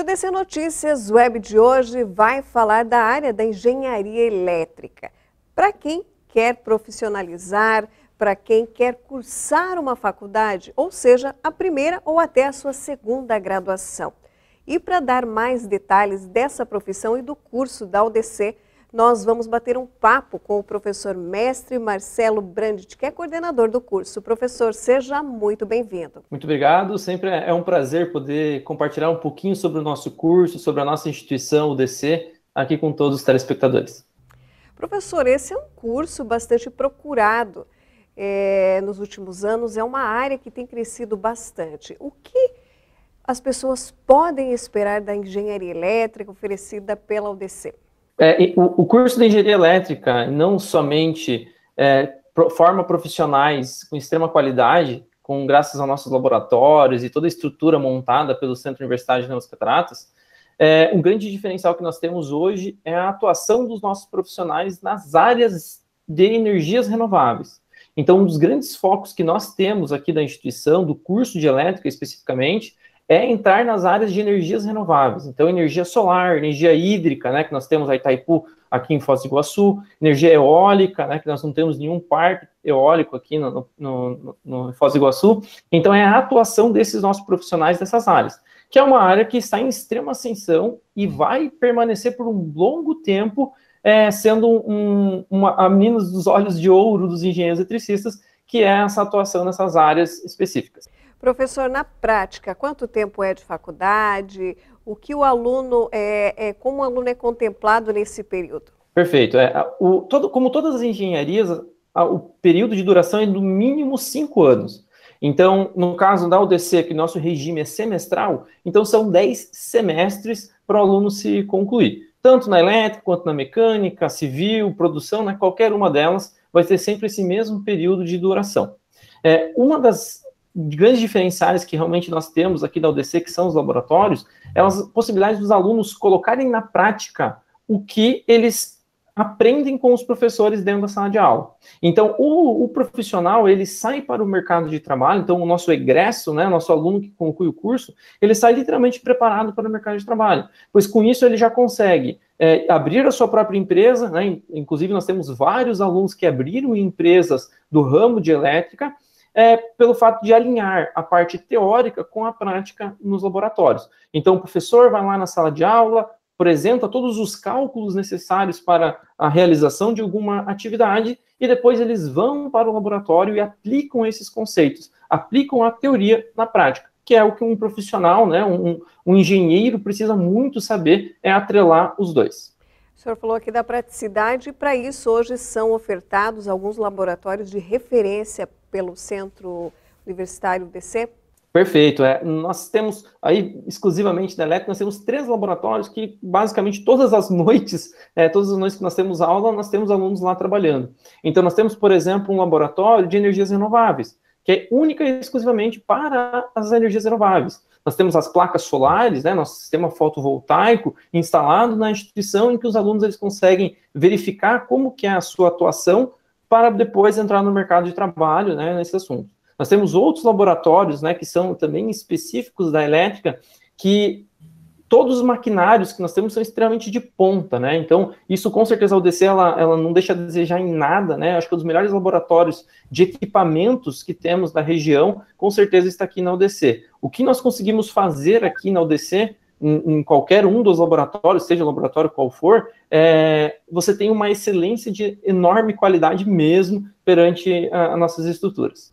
o DC Notícias Web de hoje vai falar da área da engenharia elétrica. Para quem quer profissionalizar, para quem quer cursar uma faculdade, ou seja, a primeira ou até a sua segunda graduação. E para dar mais detalhes dessa profissão e do curso da UDC, nós vamos bater um papo com o professor mestre Marcelo Brandt, que é coordenador do curso. Professor, seja muito bem-vindo. Muito obrigado, sempre é, é um prazer poder compartilhar um pouquinho sobre o nosso curso, sobre a nossa instituição, o DC, aqui com todos os telespectadores. Professor, esse é um curso bastante procurado é, nos últimos anos, é uma área que tem crescido bastante. O que as pessoas podem esperar da engenharia elétrica oferecida pela UDC? É, o, o, curso de engenharia elétrica não somente é, forma profissionais com extrema qualidade, com graças aos nossos laboratórios e toda a estrutura montada pelo Centro Universitário de Novas Cataratas, é, um grande diferencial que nós temos hoje é a atuação dos nossos profissionais nas áreas de energias renováveis. Então, um dos grandes focos que nós temos aqui da instituição, do curso de elétrica especificamente, é entrar nas áreas de energias renováveis. Então, energia solar, energia hídrica, né, que nós temos a Itaipu aqui em Foz do Iguaçu, energia eólica, né, que nós não temos nenhum parque eólico aqui no, no, no, no Foz do Iguaçu. Então, é a atuação desses nossos profissionais dessas áreas, que é uma área que está em extrema ascensão e uhum. vai permanecer por um longo tempo é, sendo um, uma, a menina dos olhos de ouro dos engenheiros eletricistas, que é essa atuação nessas áreas específicas. Professor, na prática, quanto tempo é de faculdade? O que o aluno é, é como o aluno é contemplado nesse período? Perfeito. É, o, todo, como todas as engenharias, o período de duração é no mínimo cinco anos. Então, no caso da UDC, que nosso regime é semestral, então são dez semestres para o aluno se concluir. Tanto na elétrica, quanto na mecânica, civil, produção, né, qualquer uma delas, vai ter sempre esse mesmo período de duração. É, uma das grandes diferenciais que realmente nós temos aqui da UDC, que são os laboratórios, é as possibilidades dos alunos colocarem na prática o que eles aprendem com os professores dentro da sala de aula. Então, o, o profissional, ele sai para o mercado de trabalho, então o nosso egresso, né, nosso aluno que conclui o curso, ele sai literalmente preparado para o mercado de trabalho, pois com isso ele já consegue é, abrir a sua própria empresa, né, inclusive nós temos vários alunos que abriram empresas do ramo de elétrica, é, pelo fato de alinhar a parte teórica com a prática nos laboratórios. Então, o professor vai lá na sala de aula, apresenta todos os cálculos necessários para a realização de alguma atividade e depois eles vão para o laboratório e aplicam esses conceitos, aplicam a teoria na prática, que é o que um profissional, né, um, um engenheiro precisa muito saber, é atrelar os dois. O senhor falou aqui da praticidade e para isso hoje são ofertados alguns laboratórios de referência pelo Centro Universitário DC? Perfeito. É. Nós temos aí exclusivamente da Electro, nós temos três laboratórios que basicamente todas as noites, é, todas as noites que nós temos aula, nós temos alunos lá trabalhando. Então nós temos, por exemplo, um laboratório de energias renováveis, que é única e exclusivamente para as energias renováveis. Nós temos as placas solares, né, nosso sistema fotovoltaico instalado na instituição em que os alunos eles conseguem verificar como que é a sua atuação para depois entrar no mercado de trabalho, né, nesse assunto. Nós temos outros laboratórios, né, que são também específicos da elétrica, que todos os maquinários que nós temos são extremamente de ponta, né? Então, isso com certeza a UDC ela, ela não deixa a desejar em nada, né? Acho que um dos melhores laboratórios de equipamentos que temos da região, com certeza está aqui na UDC. O que nós conseguimos fazer aqui na UDC em, em, qualquer um dos laboratórios, seja laboratório qual for, é, você tem uma excelência de enorme qualidade mesmo perante ah, as nossas estruturas.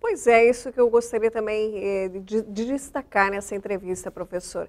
Pois é, isso que eu gostaria também é, de, de destacar nessa entrevista, professor.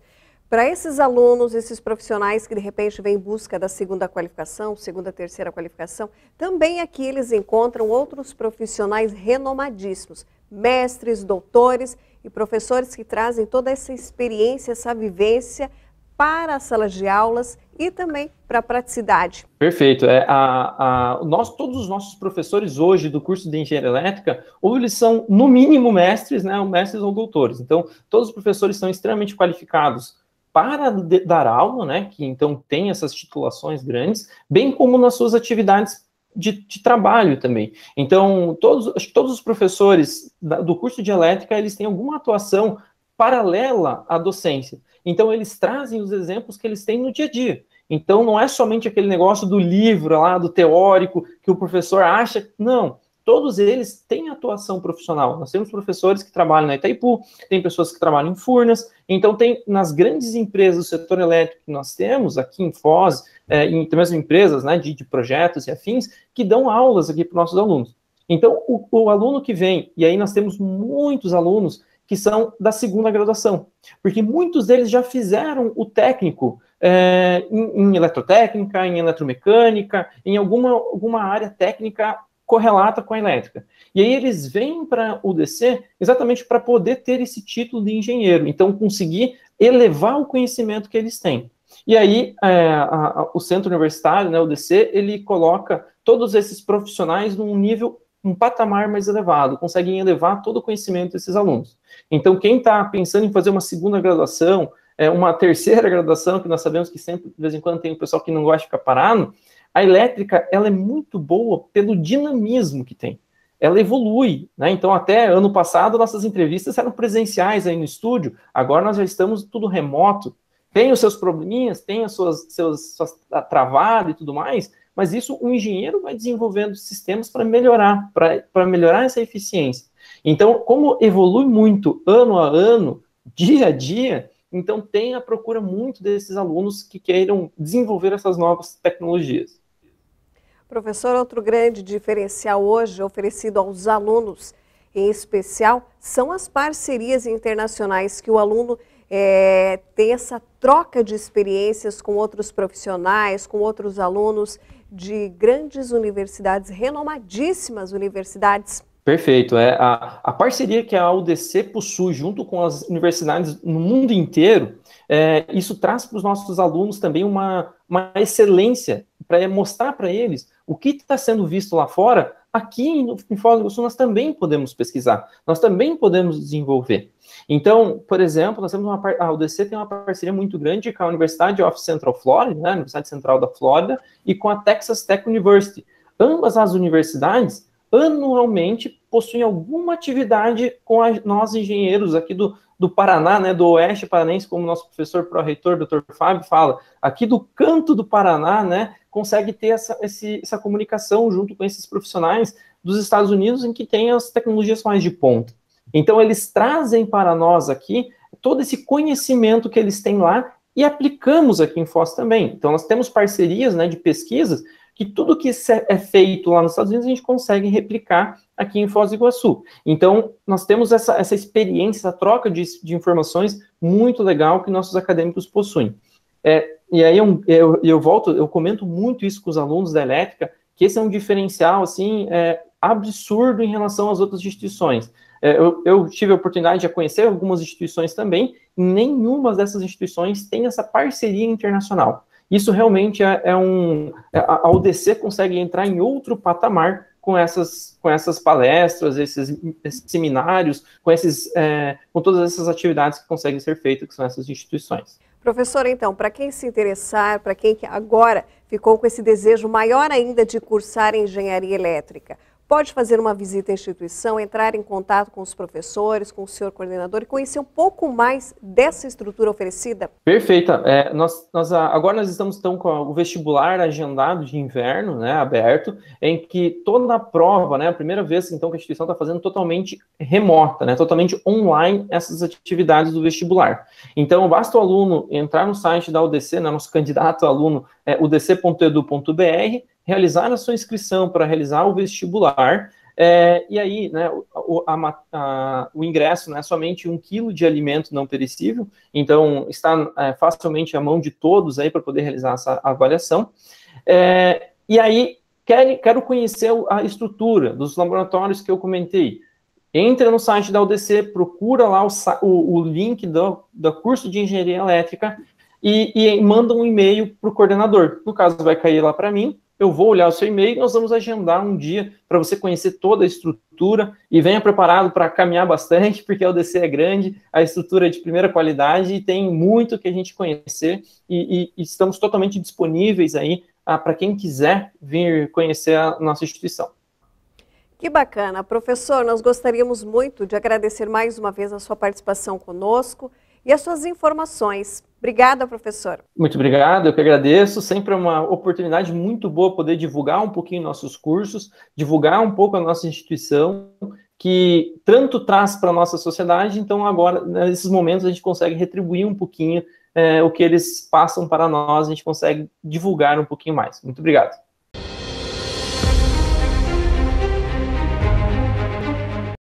Para esses alunos, esses profissionais que de repente vêm em busca da segunda qualificação, segunda, terceira qualificação, também aqui eles encontram outros profissionais renomadíssimos, mestres, doutores, e professores que trazem toda essa experiência, essa vivência para as salas de aulas e também para a praticidade. Perfeito. É, a, a, nós, todos os nossos professores hoje do curso de Engenharia Elétrica, ou eles são, no mínimo, mestres, né, ou mestres ou doutores. Então, todos os professores são extremamente qualificados para de, dar aula, né, que então tem essas titulações grandes, bem como nas suas atividades de, de, trabalho também. Então, todos, acho que todos os professores da, do curso de elétrica, eles têm alguma atuação paralela à docência. Então, eles trazem os exemplos que eles têm no dia a dia. Então, não é somente aquele negócio do livro lá, do teórico, que o professor acha. Não, todos eles têm atuação profissional. Nós temos professores que trabalham na Itaipu, tem pessoas que trabalham em Furnas, então tem nas grandes empresas do setor elétrico que nós temos, aqui em Foz, é, em empresas, né, de, de, projetos e afins, que dão aulas aqui para os nossos alunos. Então, o, o aluno que vem, e aí nós temos muitos alunos que são da segunda graduação, porque muitos deles já fizeram o técnico é, em, em, eletrotécnica, em eletromecânica, em alguma, alguma área técnica correlata com a elétrica. E aí eles vêm para o DC exatamente para poder ter esse título de engenheiro, então conseguir elevar o conhecimento que eles têm. E aí, é, a, a, o centro universitário, né, o DC, ele coloca todos esses profissionais num nível, um patamar mais elevado, conseguem elevar todo o conhecimento desses alunos. Então, quem está pensando em fazer uma segunda graduação, é, uma terceira graduação, que nós sabemos que sempre, de vez em quando, tem o um pessoal que não gosta de ficar parado, a elétrica, ela é muito boa pelo dinamismo que tem ela evolui, né? Então, até ano passado, nossas entrevistas eram presenciais aí no estúdio, agora nós já estamos tudo remoto. Tem os seus probleminhas, tem as suas, seus, suas ah, travadas e tudo mais, mas isso o engenheiro vai desenvolvendo sistemas para melhorar, para melhorar essa eficiência. Então, como evolui muito ano a ano, dia a dia, então tem a procura muito desses alunos que queiram desenvolver essas novas tecnologias. Professor, outro grande diferencial hoje oferecido aos alunos, em especial, são as parcerias internacionais que o aluno é, ter essa troca de experiências com outros profissionais, com outros alunos de grandes universidades, renomadíssimas universidades. Perfeito. É, a, a parceria que a UDC possui junto com as universidades no mundo inteiro, é, isso traz para os nossos alunos também uma, uma excelência para é, mostrar para eles o que está sendo visto lá fora aqui em Foz do Iguaçu nós também podemos pesquisar, nós também podemos desenvolver. Então, por exemplo, nós temos uma a UDC tem uma parceria muito grande com a Universidade of Central Florida, né, Universidade Central da Flórida, e com a Texas Tech University. Ambas as universidades anualmente possuem alguma atividade com a, nós engenheiros aqui do, do Paraná, né, do Oeste Paranense, como nosso professor pró-reitor, doutor Fábio, fala, aqui do canto do Paraná, né, consegue ter essa, esse, essa comunicação junto com esses profissionais dos Estados Unidos em que tem as tecnologias mais de ponta. Então, eles trazem para nós aqui todo esse conhecimento que eles têm lá e aplicamos aqui em Foz também. Então, nós temos parcerias né, de pesquisas que tudo que é feito lá nos Estados Unidos a gente consegue replicar aqui em Foz do Iguaçu. Então, nós temos essa, essa experiência, essa troca de, de informações muito legal que nossos acadêmicos possuem. É, e aí eu, eu, eu, volto, eu comento muito isso com os alunos da elétrica, que esse é um diferencial, assim, é, absurdo em relação às outras instituições. É, eu, eu, tive a oportunidade de conhecer algumas instituições também, e nenhuma dessas instituições tem essa parceria internacional. Isso realmente é, é um. É, a UDC consegue entrar em outro patamar com essas, com essas palestras, esses, esses seminários, com, esses, é, com todas essas atividades que conseguem ser feitas, que são essas instituições. Professora, então, para quem se interessar, para quem agora ficou com esse desejo maior ainda de cursar engenharia elétrica, pode fazer uma visita à instituição, entrar em contato com os professores, com o senhor coordenador e conhecer um pouco mais dessa estrutura oferecida? Perfeita. É, nós, nós, ah, agora nós estamos então, com o vestibular agendado de inverno, né, aberto, em que toda a prova, né, a primeira vez então que a instituição está fazendo totalmente remota, né, totalmente online essas atividades do vestibular. Então basta o aluno entrar no site da UDC, né, nosso candidato aluno é udc.edu.br realizar a sua inscrição para realizar o vestibular. É, e aí, né, o, a, a, o, ingresso né, somente um quilo de alimento não perecível, então está é, facilmente à mão de todos aí para poder realizar essa avaliação. É, e aí, quer, quero conhecer a estrutura dos laboratórios que eu comentei. Entra no site da UDC, procura lá o, o, o link do, do curso de engenharia elétrica e, e manda um e-mail para o coordenador. No caso, vai cair lá para mim, eu vou olhar o seu e-mail e nós vamos agendar um dia para você conhecer toda a estrutura e venha preparado para caminhar bastante, porque a UDC é grande, a estrutura é de primeira qualidade e tem muito que a gente conhecer e, e estamos totalmente disponíveis aí ah, para quem quiser vir conhecer a nossa instituição. Que bacana. Professor, nós gostaríamos muito de agradecer mais uma vez a sua participação conosco e as suas informações. Obrigada, professor. Muito obrigado, eu que agradeço. Sempre é uma oportunidade muito boa poder divulgar um pouquinho nossos cursos, divulgar um pouco a nossa instituição, que tanto traz para a nossa sociedade, então agora, nesses momentos, a gente consegue retribuir um pouquinho é, o que eles passam para nós, a gente consegue divulgar um pouquinho mais. Muito obrigado.